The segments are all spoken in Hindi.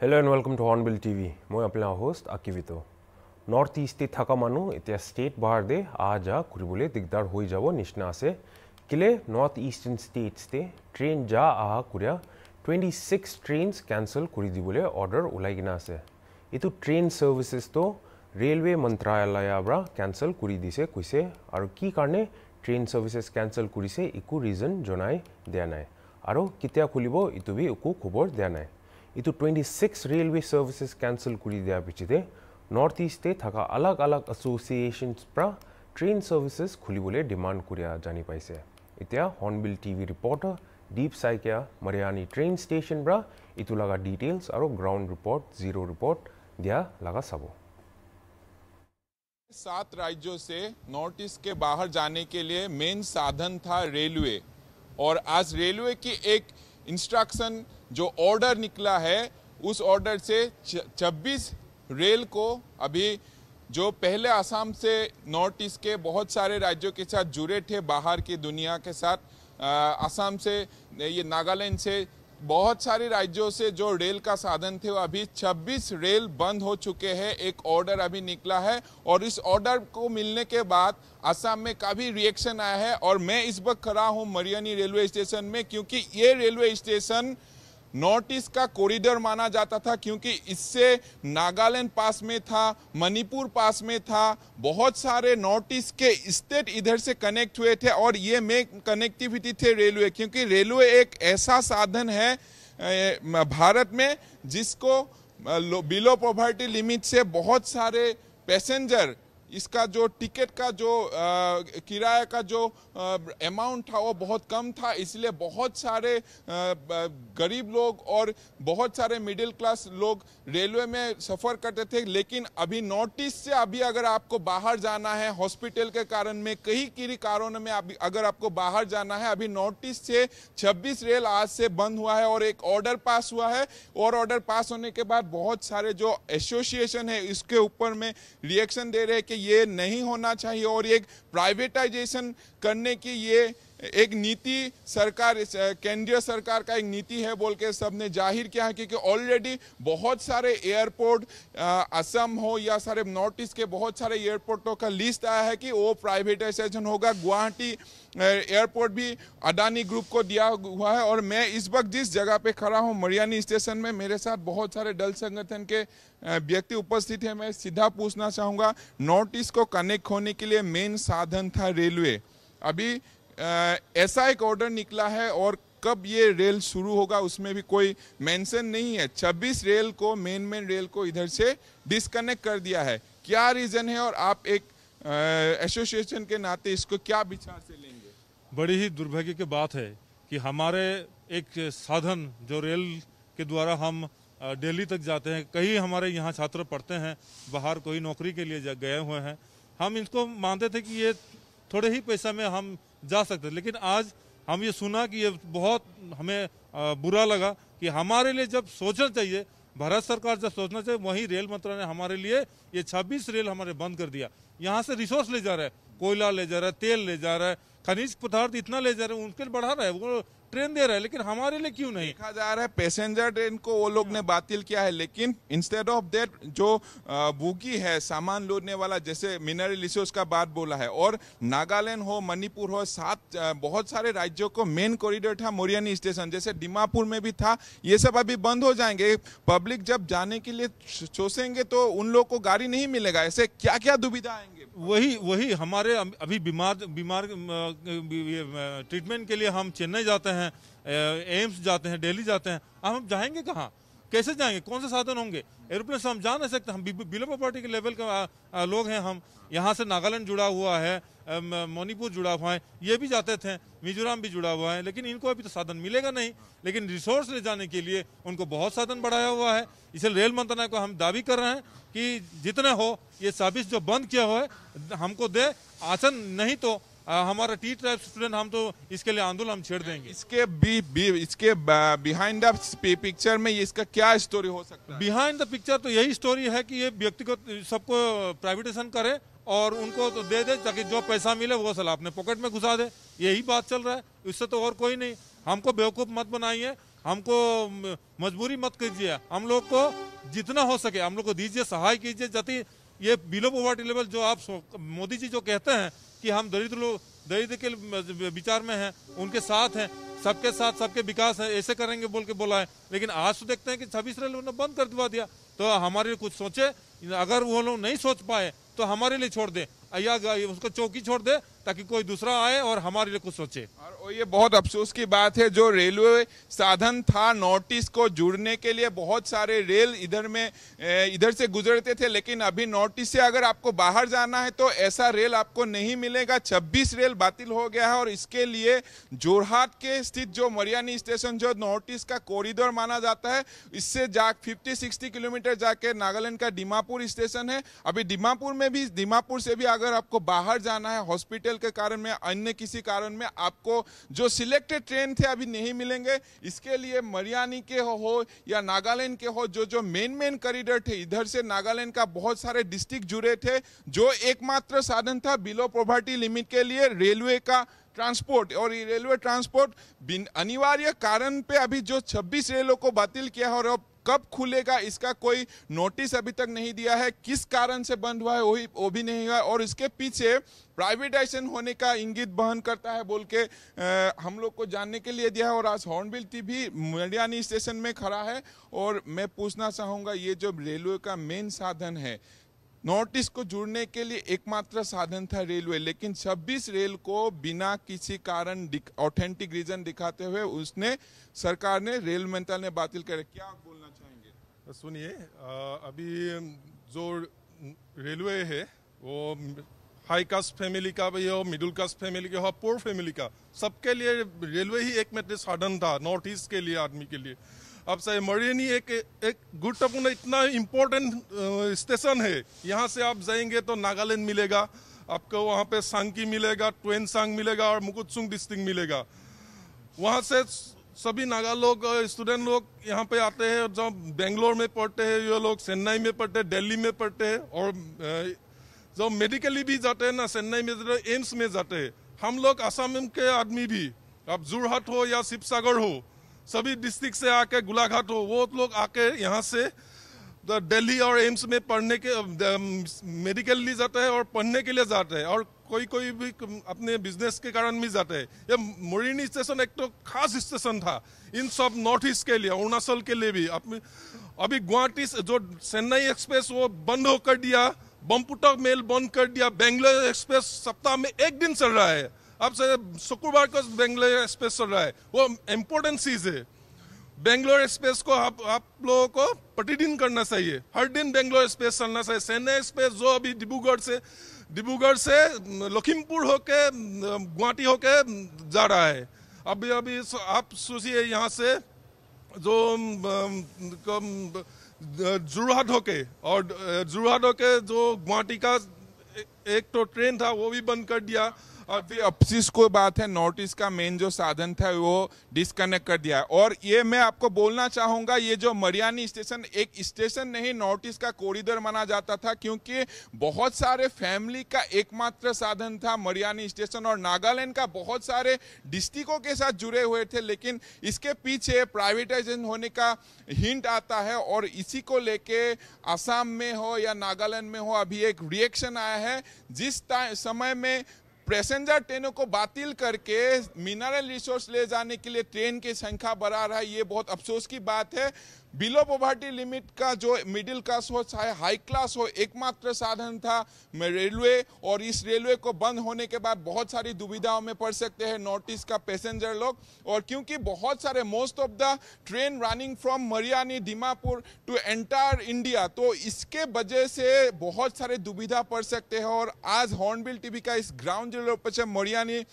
hello and welcome to hornbill TV मैं अपना होस्ट अकिवितो नर्थ इस्टे थका मानु इतना स्टेट बाहर दे आ जा कुरीबले दिग्दार हो जा निचना से किले नर्थ इस्टर्न स्टेट्स ते ट्रेन जा आ कुरिया 26 सिक्स ट्रेन कैंसल कर दीबले अर्डर ऊल्गना आसे यू ट्रेन सर्विसेस तो रेलवे मंत्रालय कैंसल कर दीसे कैसे और कि कारण ट्रेन सर्विसेस कैंसल करे एक रिजन जो दिया ना और कितना खुल इतु भी खबर दिया 26 railway six cancel services cancel north east थका अलग अलग एसोसिएशन प्रा ट्रेन सर्विसेज खुली बोले डिमांड कुरिया जानी पाइसे इत्या hornbill TV reporter Deep Saikia Mariani train station प्रा इतु लगा डिटेल्स और ग्राउंड रिपोर्ट जीरो रिपोर्ट दिया लगा सब सात राज्यों से नॉर्थ ईस्ट के बाहर जाने के लिए मेन साधन था रेलवे और आज रेलवे की एक इंस्ट्रक्शन जो ऑर्डर निकला है उस ऑर्डर से 26 रेल को अभी जो पहले आसाम से नॉर्थ ईस्ट के बहुत सारे राज्यों के साथ जुड़े थे बाहर की दुनिया के साथ आसाम से ये नागालैंड से बहुत सारे राज्यों से जो रेल का साधन थे वो अभी 26 रेल बंद हो चुके हैं एक ऑर्डर अभी निकला है और इस ऑर्डर को मिलने के बाद असम में काफ़ी रिएक्शन आया है और मैं इस वक्त खड़ा हूँ मरियनी रेलवे स्टेशन में क्योंकि ये रेलवे स्टेशन नॉर्थ ईस्ट का कॉरिडोर माना जाता था क्योंकि इससे नागालैंड पास में था मणिपुर पास में था बहुत सारे नॉर्थ ईस्ट के स्टेट इधर से कनेक्ट हुए थे और ये मेन कनेक्टिविटी थे रेलवे क्योंकि रेलवे एक ऐसा साधन है भारत में जिसको बिलो पॉवर्टी लिमिट से बहुत सारे पैसेंजर इसका जो टिकट का जो किराया का जो अमाउंट था वो बहुत कम था इसलिए बहुत सारे गरीब लोग और बहुत सारे मिडिल क्लास लोग रेलवे में सफ़र करते थे लेकिन अभी नोटिस से अभी अगर आपको बाहर जाना है हॉस्पिटल के कारण में कई किरी कारणों में अभी अगर आपको बाहर जाना है अभी नोटिस से 26 रेल आज से बंद हुआ है और एक ऑर्डर पास हुआ है और ऑर्डर पास होने के बाद बहुत सारे जो एसोसिएशन है इसके ऊपर में रिएक्शन दे रहे हैं कि ये नहीं होना चाहिए और एक प्राइवेटाइजेशन करने की ये एक नीति सरकार केंद्रीय सरकार का एक नीति है बोल के सबने जाहिर किया है क्योंकि ऑलरेडी बहुत सारे एयरपोर्ट असम हो या सारे नॉर्थ ईस्ट के बहुत सारे एयरपोर्टों का लिस्ट आया है कि वो प्राइवेटाइजेशन होगा गुवाहाटी एयरपोर्ट भी अडानी ग्रुप को दिया हुआ है और मैं इस वक्त जिस जगह पे खड़ा हूँ मरियानी स्टेशन में मेरे साथ बहुत सारे दल संगठन के व्यक्ति उपस्थित है मैं सीधा पूछना चाहूँगा नॉर्थ ईस्ट को कनेक्ट होने के लिए मेन साधन था रेलवे अभी ऐसा एक ऑर्डर निकला है और कब ये रेल शुरू होगा उसमें भी कोई मेंशन नहीं है 26 रेल को मेन मेन रेल को इधर से डिसकनेक्ट कर दिया है क्या रीज़न है और आप एक एसोसिएशन के नाते इसको क्या विचार से लेंगे बड़ी ही दुर्भाग्य की बात है कि हमारे एक साधन जो रेल के द्वारा हम दिल्ली तक जाते हैं कई हमारे यहाँ छात्र पढ़ते हैं बाहर कोई नौकरी के लिए गए हुए हैं हम इनको मानते थे कि ये थोड़े ही पैसा में हम जा सकते लेकिन आज हम ये सुना कि ये बहुत हमें बुरा लगा कि हमारे लिए जब सोचना चाहिए भारत सरकार जब सोचना चाहिए वहीं रेल मंत्रालय ने हमारे लिए ये 26 रेल हमारे बंद कर दिया यहाँ से रिसोर्स ले जा रहा है कोयला ले जा रहा है तेल ले जा रहा है खनिज पदार्थ इतना ले जा रहे हैं उनके बढ़ा रहा है वो ट्रेन दे रहे हैं लेकिन हमारे लिए क्यों नहीं देखा जा रहा है पैसेंजर ट्रेन को वो लोग ने बातिल किया है लेकिन इंस्टेड ऑफ दैट जो बुगी है सामान लोडने वाला जैसे मिनरल रिसोर्स का बात बोला है और नागालैंड हो मणिपुर हो सात बहुत सारे राज्यों को मेन कॉरिडोर था मोरियानी स्टेशन जैसे डिमापुर में भी था ये सब अभी बंद हो जाएंगे पब्लिक जब जाने के लिए सोचेंगे तो उन लोग को गाड़ी नहीं मिलेगा ऐसे क्या क्या दुविधा आएंगे वही वही हमारे अभी बीमार बीमार ट्रीटमेंट के लिए हम चेन्नई जाते हैं हैं एम्स जाते हैं डेली जाते हैं हम जाएंगे कहाँ कैसे जाएंगे कौन से साधन होंगे एरोप्लेन से हम जा नहीं सकते हम बिलो प्रॉपर्टी के लेवल के लोग हैं हम यहाँ से नागालैंड जुड़ा हुआ है मणिपुर जुड़ा हुआ है ये भी जाते थे मिजोरम भी जुड़ा हुआ है लेकिन इनको अभी तो साधन मिलेगा नहीं लेकिन रिसोर्स ले जाने के लिए उनको बहुत साधन बढ़ाया हुआ है इसलिए रेल मंत्रालय को हम दावी कर रहे हैं कि जितने हो ये सर्विस जो बंद किया हुआ है हमको दे आसन नहीं तो हमारा टी ट्राइब स्टूडेंट हम तो इसके लिए आंदोलन हम छेड़ देंगे इसके बी, बी इसके बिहाइंड द पिक्चर में इसका क्या स्टोरी हो सकता है बिहाइंड द पिक्चर तो यही स्टोरी है कि ये व्यक्तिगत सबको प्राइवेटेशन करे और उनको तो दे दे ताकि जो पैसा मिले वो सला अपने पॉकेट में घुसा दे यही बात चल रहा है इससे तो और कोई नहीं हमको बेवकूफ़ मत बनाइए हमको मजबूरी मत कीजिए हम लोग को जितना हो सके हम लोग को दीजिए सहाय कीजिए जाति ये बिलो पॉवर्टी लेवल जो आप मोदी जी जो कहते हैं कि हम दरिद्र लोग दरिद्र के विचार में हैं उनके साथ हैं सबके साथ सबके विकास है ऐसे करेंगे बोल के बोला है लेकिन आज तो देखते हैं कि छब्बीस रेल उन्होंने बंद कर दवा दिया तो हमारे लिए कुछ सोचे अगर वो लोग नहीं सोच पाए तो हमारे लिए छोड़ दे या उसको चौकी छोड़ दे ताकि कोई दूसरा आए और हमारे लिए कुछ सोचे और ये बहुत अफसोस की बात है जो रेलवे साधन था नॉर्थ ईस्ट को जुड़ने के लिए बहुत सारे रेल इधर में इधर से गुजरते थे लेकिन अभी नॉर्थ ईस्ट से अगर आपको बाहर जाना है तो ऐसा रेल आपको नहीं मिलेगा छब्बीस रेल बातिल हो गया है और इसके लिए जोरहाट के स्थित जो मरियानी स्टेशन जो नॉर्थ ईस्ट का कॉरिडोर माना जाता है इससे जा फिफ्टी सिक्सटी किलोमीटर जाके नागालैंड का डिमापुर स्टेशन है अभी डिमापुर में भी डिमापुर से भी अगर आपको बाहर जाना है हॉस्पिटल मेडिकल के कारण में अन्य किसी कारण में आपको जो सिलेक्टेड ट्रेन थे अभी नहीं मिलेंगे इसके लिए मरियानी के हो, हो या नागालैंड के हो जो जो मेन मेन कॉरिडोर थे इधर से नागालैंड का बहुत सारे डिस्ट्रिक्ट जुड़े थे जो एकमात्र साधन था बिलो प्रॉपर्टी लिमिट के लिए रेलवे का ट्रांसपोर्ट और रेलवे ट्रांसपोर्ट अनिवार्य कारण पे अभी जो 26 रेलों को बातिल किया और कब खुलेगा इसका कोई नोटिस अभी तक नहीं दिया है किस कारण से बंद हुआ है वही वो भी नहीं हुआ है और इसके पीछे प्राइवेटाइजेशन होने का इंगित बहन करता है बोल के आ, हम लोग को जानने के लिए दिया है और आज हॉर्नबिल टीवी मडियानी स्टेशन में खड़ा है और मैं पूछना चाहूँगा ये जो रेलवे का मेन साधन है नॉर्थ ईस्ट को जुड़ने के लिए एकमात्र साधन था रेलवे लेकिन 26 रेल को बिना किसी कारण ऑथेंटिक रीजन दिखाते हुए उसने सरकार ने रेल मंत्रालय ने बातिल करे क्या बोलना चाहेंगे सुनिए अभी जो रेलवे है वो हाई कास्ट फैमिली का भी हो मिडिल कास्ट फैमिली का हो पोर फैमिली का सबके लिए रेलवे ही एक साधन था नॉर्थ ईस्ट के लिए आदमी के लिए अब से मड़ियनी एक एक गुरुत्वपूर्ण इतना इम्पोर्टेंट स्टेशन है यहाँ से आप जाएंगे तो नागालैंड मिलेगा आपको वहाँ पे सांकी मिलेगा ट्वेन सांग मिलेगा और मुकुटसुंग डिस्ट्रिक्ट मिलेगा वहाँ से सभी नागा लोग स्टूडेंट लोग यहाँ पे आते हैं जब बेंगलोर में पढ़ते हैं ये लोग चेन्नई में पढ़ते हैं दिल्ली में पढ़ते हैं और जब मेडिकली भी जाते हैं ना चेन्नई में जाते एम्स में जाते हैं हम लोग आसाम के आदमी भी अब जोरहाट हो या शिवसागर हो सभी डिस्ट्रिक्ट से आके गुलाघाट हो वो लोग आके यहाँ से दिल्ली और एम्स में पढ़ने के मेडिकल लिए जाता है और पढ़ने के लिए जाते हैं और कोई कोई भी अपने बिजनेस के कारण भी जाते हैं ये मोरिनी स्टेशन एक तो खास स्टेशन था इन सब नॉर्थ ईस्ट के लिए अरुणाचल के लिए भी अपनी अभी गुवाहाटी जो चेन्नई एक्सप्रेस वो बंद होकर दिया बमपुटक मेल बंद कर दिया बेंगलोर एक्सप्रेस सप्ताह में एक दिन चल रहा है अब शुक्रवार को बेंगलोर एक्सप्रेस चल रहा है वो इम्पोर्टेंट चीज़ है बेंगलोर एक्सप्रेस को आप आप लोगों को प्रतिदिन करना चाहिए हर दिन बेंगलोर एक्सप्रेस चलना चाहिए चेन्नई एक्सप्रेस जो अभी डिब्रूगढ़ से डिब्रूगढ़ से लखीमपुर होके गुवाहाटी होके जा रहा है अभी अभी आप सोचिए यहाँ से जो जुरहाट होके और जोरहाट होके जो गुवाहाटी का एक तो ट्रेन था वो भी बंद कर दिया और फिर अफसोस को बात है नोटिस का मेन जो साधन था वो डिसकनेक्ट कर दिया है और ये मैं आपको बोलना चाहूँगा ये जो मरियानी स्टेशन एक स्टेशन नहीं नोटिस का कॉरिडोर माना जाता था क्योंकि बहुत सारे फैमिली का एकमात्र साधन था मरियानी स्टेशन और नागालैंड का बहुत सारे डिस्ट्रिक्टों के साथ जुड़े हुए थे लेकिन इसके पीछे प्राइवेटाइजेशन होने का हिंट आता है और इसी को लेके आसाम में हो या नागालैंड में हो अभी एक रिएक्शन आया है जिस समय में पैसेंजर ट्रेनों को बातिल करके मिनरल रिसोर्स ले जाने के लिए ट्रेन की संख्या बढ़ा रहा है ये बहुत अफसोस की बात है बिलो पॉवर्टी लिमिट का जो मिडिल क्लास हो चाहे हाई क्लास हो एकमात्र साधन था रेलवे और इस रेलवे को बंद होने के बाद बहुत सारी दुविधाओं में पड़ सकते हैं नॉर्थ ईस्ट का पैसेंजर लोग और क्योंकि बहुत सारे most of the train running from Mariani Dimapur to entire India तो इसके वजह से बहुत सारे दुविधा पड़ सकते हैं और आज हॉर्नबिल टीवी का इस ग्राउंड जीरो मरियानी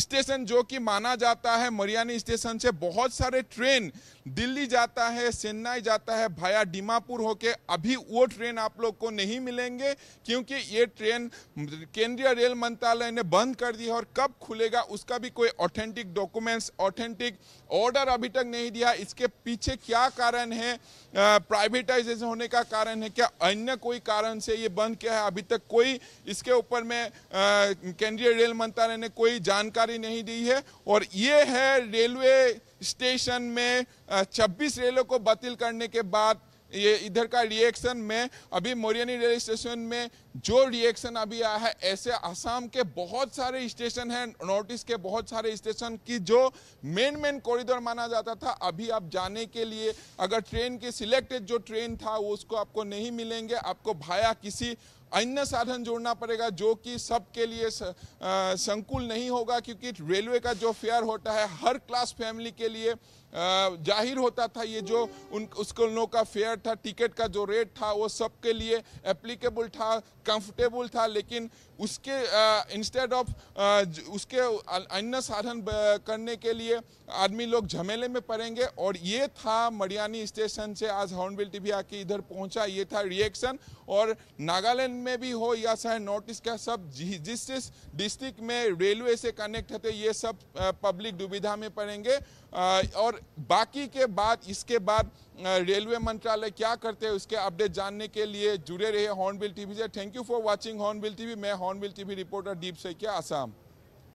स्टेशन जो कि माना जाता है मरियानी स्टेशन से बहुत सारे ट्रेन दिल्ली जाता है चेन्नई जाता है भाया डिमापुर होके अभी वो ट्रेन आप लोग को नहीं मिलेंगे क्योंकि ये ट्रेन केंद्रीय रेल मंत्रालय ने बंद कर दी है और कब खुलेगा उसका भी कोई ऑथेंटिक डॉक्यूमेंट्स ऑथेंटिक ऑर्डर अभी तक नहीं दिया इसके पीछे क्या कारण है प्राइवेटाइजेशन होने का कारण है क्या अन्य कोई कारण से ये बंद किया है अभी तक कोई इसके ऊपर में केंद्रीय रेल मंत्रालय ने कोई जानकारी जानकारी नहीं दी है और ये है रेलवे स्टेशन में 26 रेलों को बातिल करने के बाद ये इधर का रिएक्शन में अभी मोरियनी रेलवे स्टेशन में जो रिएक्शन अभी आया है ऐसे आसाम के बहुत सारे स्टेशन हैं नॉर्थ ईस्ट के बहुत सारे स्टेशन की जो मेन मेन कॉरिडोर माना जाता था अभी आप जाने के लिए अगर ट्रेन की सिलेक्टेड जो ट्रेन था वो उसको आपको नहीं मिलेंगे आपको भाया किसी अन्य साधन जोड़ना पड़ेगा जो कि सबके लिए संकुल नहीं होगा क्योंकि रेलवे का जो फेयर होता है हर क्लास फैमिली के लिए जाहिर होता था ये जो उन उसको लोगों का फेयर था टिकट का जो रेट था वो सबके लिए एप्लीकेबल था कंफर्टेबल था लेकिन उसके इंस्टेड ऑफ उसके अन्य साधन करने के लिए आदमी लोग झमेले में पड़ेंगे और ये था मरियानी स्टेशन से आज हॉर्नबिल टीवी आके इधर पहुंचा ये था रिएक्शन और नागालैंड में भी हो या चाहे नॉर्थ ईस्ट का सब जिस जिस डिस्ट्रिक्ट में रेलवे से कनेक्ट होते ये सब पब्लिक दुविधा में पड़ेंगे और बाकी के बाद इसके बाद रेलवे मंत्रालय क्या करते हैं उसके अपडेट जानने के लिए जुड़े रहे हॉर्नबिल टीवी से thank you for watching hornbill TV मैं hornbill TV reporter Deep Saikia Assam